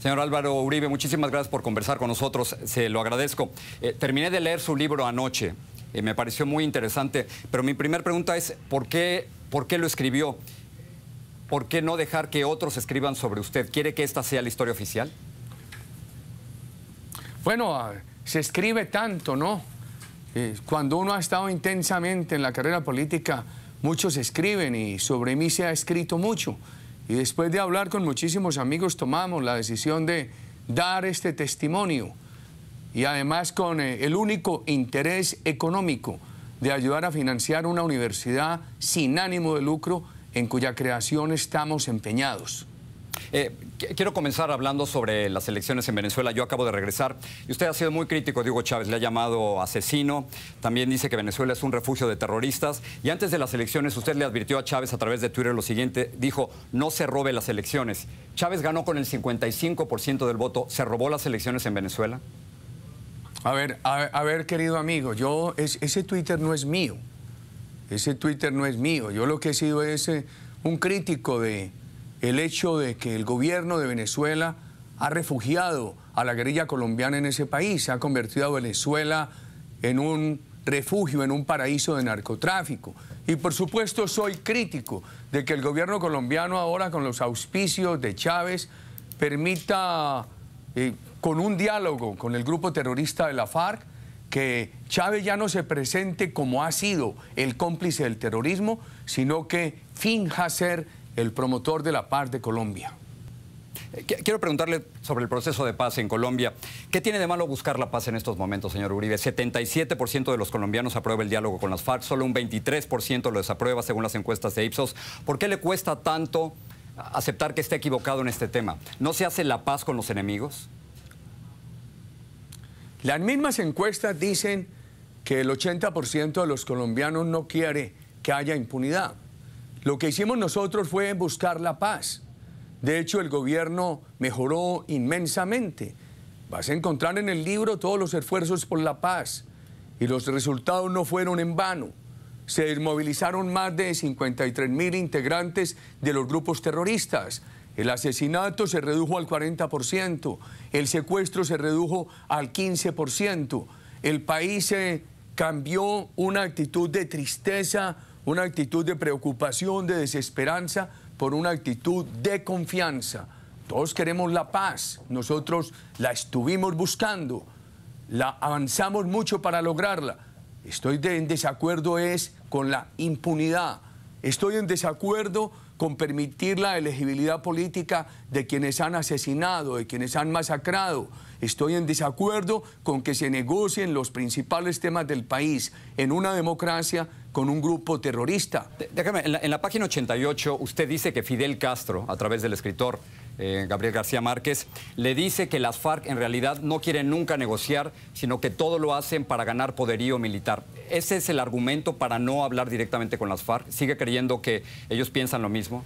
Señor Álvaro Uribe, muchísimas gracias por conversar con nosotros, se lo agradezco. Eh, terminé de leer su libro anoche, eh, me pareció muy interesante, pero mi primera pregunta es, ¿por qué, ¿por qué lo escribió? ¿Por qué no dejar que otros escriban sobre usted? ¿Quiere que esta sea la historia oficial? Bueno, ah, se escribe tanto, ¿no? Eh, cuando uno ha estado intensamente en la carrera política, muchos escriben y sobre mí se ha escrito mucho. Y después de hablar con muchísimos amigos tomamos la decisión de dar este testimonio y además con eh, el único interés económico de ayudar a financiar una universidad sin ánimo de lucro en cuya creación estamos empeñados. Eh, quiero comenzar hablando sobre las elecciones en Venezuela. Yo acabo de regresar y usted ha sido muy crítico, Diego Chávez, le ha llamado asesino. También dice que Venezuela es un refugio de terroristas. Y antes de las elecciones usted le advirtió a Chávez a través de Twitter lo siguiente, dijo, no se robe las elecciones. Chávez ganó con el 55% del voto. ¿Se robó las elecciones en Venezuela? A ver, a, ver, querido amigo, yo ese Twitter no es mío. Ese Twitter no es mío. Yo lo que he sido es eh, un crítico de, el hecho de que el gobierno de Venezuela ha refugiado a la guerrilla colombiana en ese país, se ha convertido a Venezuela en un refugio, en un paraíso de narcotráfico. Y por supuesto soy crítico de que el gobierno colombiano ahora con los auspicios de Chávez permita, eh, con un diálogo con el grupo terrorista de la FARC, que Chávez ya no se presente como ha sido el cómplice del terrorismo, sino que finja ser el promotor de la paz de Colombia. Eh, quiero preguntarle sobre el proceso de paz en Colombia. ¿Qué tiene de malo buscar la paz en estos momentos, señor Uribe? 77% de los colombianos aprueba el diálogo con las FARC, solo un 23% lo desaprueba según las encuestas de Ipsos. ¿Por qué le cuesta tanto aceptar que esté equivocado en este tema? ¿No se hace la paz con los enemigos? Las mismas encuestas dicen que el 80% de los colombianos no quiere que haya impunidad. Lo que hicimos nosotros fue buscar la paz. De hecho, el gobierno mejoró inmensamente. Vas a encontrar en el libro todos los esfuerzos por la paz y los resultados no fueron en vano. Se desmovilizaron más de 53 mil integrantes de los grupos terroristas. El asesinato se redujo al 40%, el secuestro se redujo al 15%. El país se cambió una actitud de tristeza una actitud de preocupación, de desesperanza, por una actitud de confianza. Todos queremos la paz, nosotros la estuvimos buscando, la avanzamos mucho para lograrla. Estoy en desacuerdo es con la impunidad, estoy en desacuerdo con permitir la elegibilidad política de quienes han asesinado, de quienes han masacrado, Estoy en desacuerdo con que se negocien los principales temas del país en una democracia con un grupo terrorista. Déjame, en la, página 88 usted dice que Fidel Castro, a través del escritor eh, Gabriel García Márquez, le dice que las FARC en realidad no quieren nunca negociar, sino que todo lo hacen para ganar poderío militar. ¿Ese es el argumento para no hablar directamente con las FARC? ¿Sigue creyendo que ellos piensan lo mismo?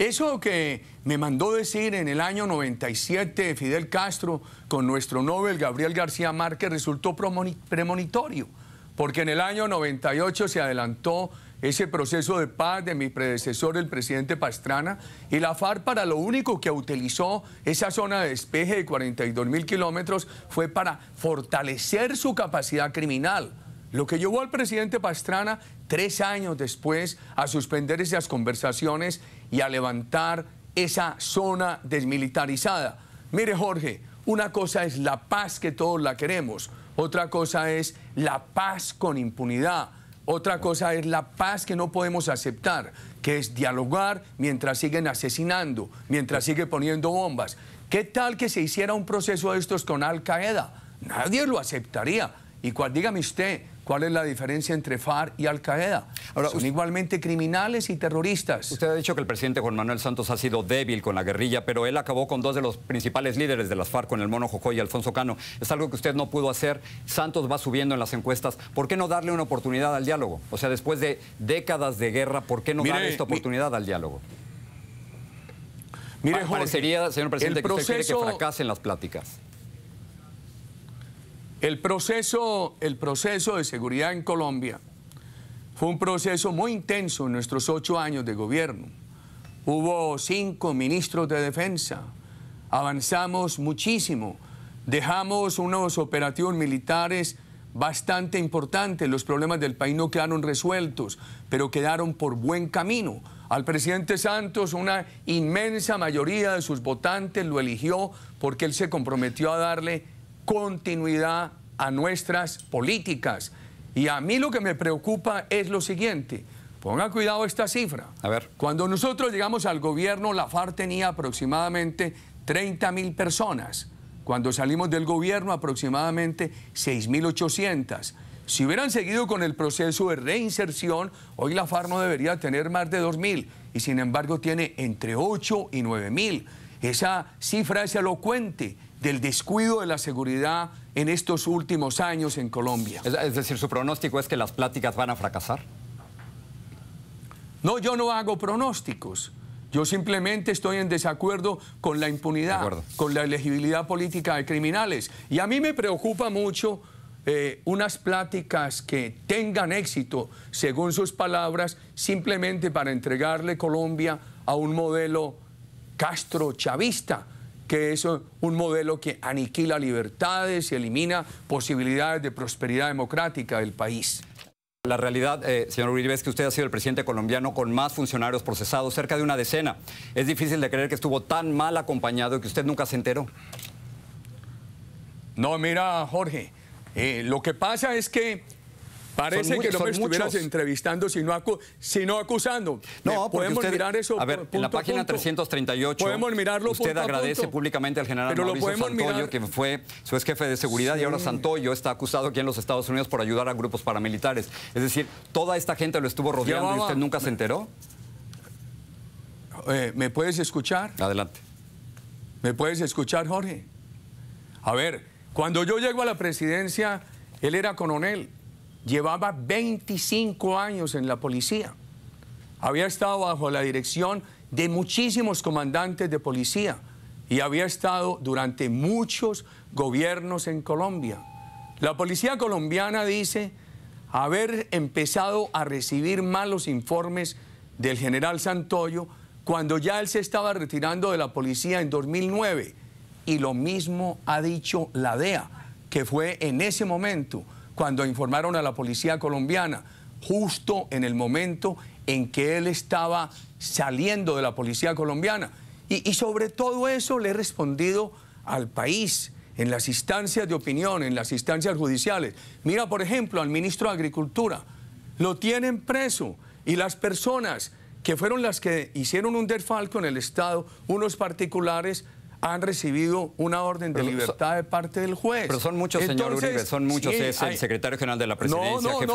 Eso que me mandó decir en el año 97 Fidel Castro con nuestro Nobel Gabriel García Márquez resultó premonitorio, porque en el año 98 se adelantó ese proceso de paz de mi predecesor, el presidente Pastrana, y la farpa para lo único que utilizó esa zona de despeje de 42 mil kilómetros fue para fortalecer su capacidad criminal. Lo que llevó al presidente Pastrana tres años después a suspender esas conversaciones y a levantar esa zona desmilitarizada. Mire Jorge, una cosa es la paz que todos la queremos, otra cosa es la paz con impunidad, otra cosa es la paz que no podemos aceptar, que es dialogar mientras siguen asesinando, mientras sigue poniendo bombas. ¿Qué tal que se hiciera un proceso de estos con Al Qaeda? Nadie lo aceptaría. Y cual dígame usted, ¿Cuál es la diferencia entre FARC y Al-Qaeda? Ahora, Son igualmente criminales y terroristas. Usted ha dicho que el presidente Juan Manuel Santos ha sido débil con la guerrilla, pero él acabó con dos de los principales líderes de las FARC, con el Mono Jojo y Alfonso Cano. Es algo que usted no pudo hacer. Santos va subiendo en las encuestas. ¿Por qué no darle una oportunidad al diálogo? O sea, después de décadas de guerra, ¿por qué no darle esta oportunidad al diálogo? Mire, Parecería, señor presidente, que usted quiere que fracasen las pláticas. El proceso, el proceso de seguridad en Colombia fue un proceso muy intenso en nuestros ocho años de gobierno. Hubo cinco ministros de defensa, avanzamos muchísimo, dejamos unos operativos militares bastante importantes, los problemas del país no quedaron resueltos, pero quedaron por buen camino. Al presidente Santos una inmensa mayoría de sus votantes lo eligió porque él se comprometió a darle continuidad a nuestras políticas. Y a mí lo que me preocupa es lo siguiente. Ponga cuidado esta cifra. A ver. Cuando nosotros llegamos al gobierno, la FARC tenía aproximadamente 30 mil personas. Cuando salimos del gobierno, aproximadamente 6.800. Si hubieran seguido con el proceso de reinserción, hoy la FARC no debería tener más de 2.000 y sin embargo tiene entre 8 y 9.000. Esa cifra es elocuente del descuido de la seguridad en estos últimos años en Colombia. Es, decir, su pronóstico es que las pláticas van a fracasar. No, yo no hago pronósticos. Yo simplemente estoy en desacuerdo con la impunidad, con la elegibilidad política de criminales. Y a mí me preocupa mucho eh, unas pláticas que tengan éxito, según sus palabras, simplemente para entregarle Colombia a un modelo castro-chavista que es un modelo que aniquila libertades y elimina posibilidades de prosperidad democrática del país. La realidad, eh, señor Uribe, es que usted ha sido el presidente colombiano con más funcionarios procesados, cerca de una decena. Es difícil de creer que estuvo tan mal acompañado y que usted nunca se enteró. No, mira, Jorge, eh, lo que pasa es que Parece que no me estuvieras entrevistando, sino, acusando. No, eh, podemos mirar eso. A ver, en la página 338. Podemos mirarlo. Usted agradece públicamente al general Mauricio Santoyo, que fue su ex jefe de seguridad, y ahora Santoyo está acusado aquí en los Estados Unidos por ayudar a grupos paramilitares. Es decir, toda esta gente lo estuvo rodeando y usted nunca se enteró. Eh, ¿Me puedes escuchar? Adelante. ¿Me puedes escuchar, Jorge? A ver, cuando yo llego a la presidencia, él era coronel llevaba 25 años en la policía. Había estado bajo la dirección de muchísimos comandantes de policía y había estado durante muchos gobiernos en Colombia. La policía colombiana dice haber empezado a recibir malos informes del general Santoyo cuando ya él se estaba retirando de la policía en 2009. Y lo mismo ha dicho la DEA, que fue en ese momento cuando informaron a la policía colombiana, justo en el momento en que él estaba saliendo de la policía colombiana. Y, sobre todo eso le he respondido al país, en las instancias de opinión, en las instancias judiciales. Mira, por ejemplo, al ministro de Agricultura. Lo tienen preso y las personas que fueron las que hicieron un desfalco en el Estado, unos particulares, han recibido una orden de libertad de parte del juez. Pero son muchos, señor Uribe, son muchos. es el secretario general de la presidencia, el jefe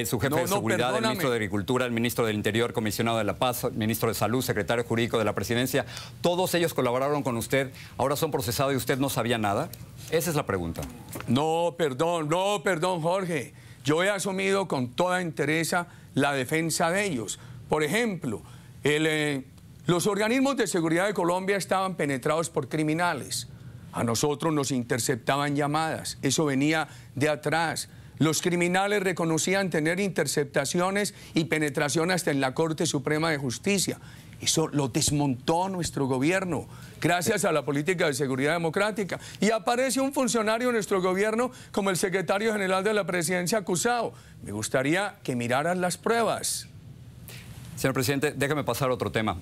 eh, su jefe de seguridad, el ministro de Agricultura, el ministro del Interior, comisionado de la Paz, ministro de Salud, secretario jurídico de la presidencia. Todos ellos colaboraron con usted, ahora son procesados y usted no sabía nada. Esa es la pregunta. No, perdón, no, perdón, Jorge. Yo he asumido con toda entereza la defensa de ellos. Por ejemplo, el... Eh, los organismos de seguridad de Colombia estaban penetrados por criminales. A nosotros nos interceptaban llamadas, eso venía de atrás. Los criminales reconocían tener interceptaciones y penetración hasta en la Corte Suprema de Justicia. Eso lo desmontó nuestro gobierno, gracias a la política de seguridad democrática. Y aparece un funcionario de nuestro gobierno como el secretario general de la presidencia acusado. Me gustaría que miraran las pruebas. Señor presidente, déjame pasar otro tema.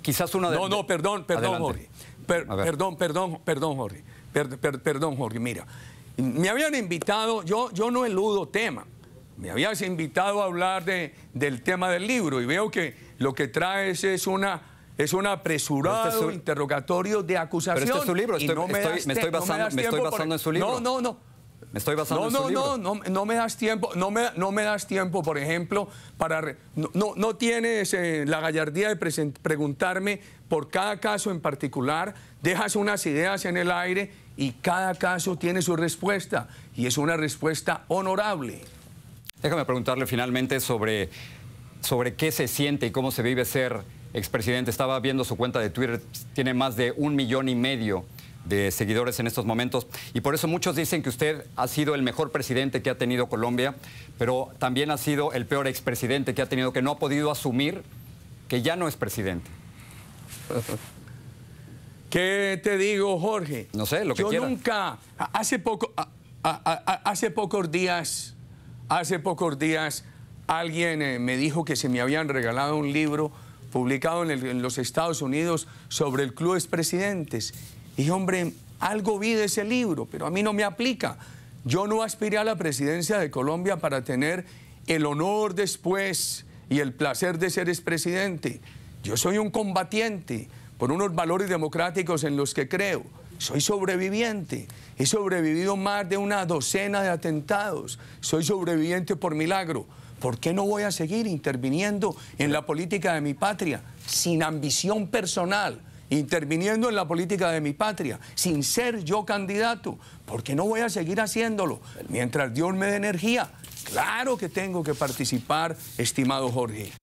quizás una de... No, no, perdón, perdón, Jorge. perdón, perdón, perdón, Jorge. perdón, Jorge, mira. Me habían invitado, yo, yo no eludo tema. Me habías invitado a hablar de, del tema del libro y veo que lo que traes es una es un apresurado interrogatorio de acusación. Pero este es su este libro, me, estoy, basando, en su libro. No, no, no no, no, No, no, me das tiempo, no no me das tiempo, por ejemplo, para... No, no, tienes eh, la gallardía de preguntarme por cada caso en particular, dejas unas ideas en el aire y cada caso tiene su respuesta y es una respuesta honorable. Déjame preguntarle finalmente sobre, sobre qué se siente y cómo se vive ser expresidente. Estaba viendo su cuenta de Twitter, tiene más de un millón y medio de seguidores en estos momentos. Y por eso muchos dicen que usted ha sido el mejor presidente que ha tenido Colombia, pero también ha sido el peor expresidente que ha tenido, que no ha podido asumir que ya no es presidente. ¿Qué te digo, Jorge? No sé, lo que Yo nunca, hace, poco, hace pocos días, hace pocos días, alguien eh, me dijo que se me habían regalado un libro publicado en, en los Estados Unidos sobre el Club Expresidentes. Dije, hombre, algo vi de ese libro, pero a mí no me aplica. Yo no aspiré a la presidencia de Colombia para tener el honor después y el placer de ser expresidente. Yo soy un combatiente por unos valores democráticos en los que creo. Soy sobreviviente. He sobrevivido más de una docena de atentados. Soy sobreviviente por milagro. ¿Por qué no voy a seguir interviniendo en la política de mi patria sin ambición personal? interviniendo en la política de mi patria, sin ser yo candidato, porque no voy a seguir haciéndolo mientras Dios me dé energía. Claro que tengo que participar, estimado Jorge.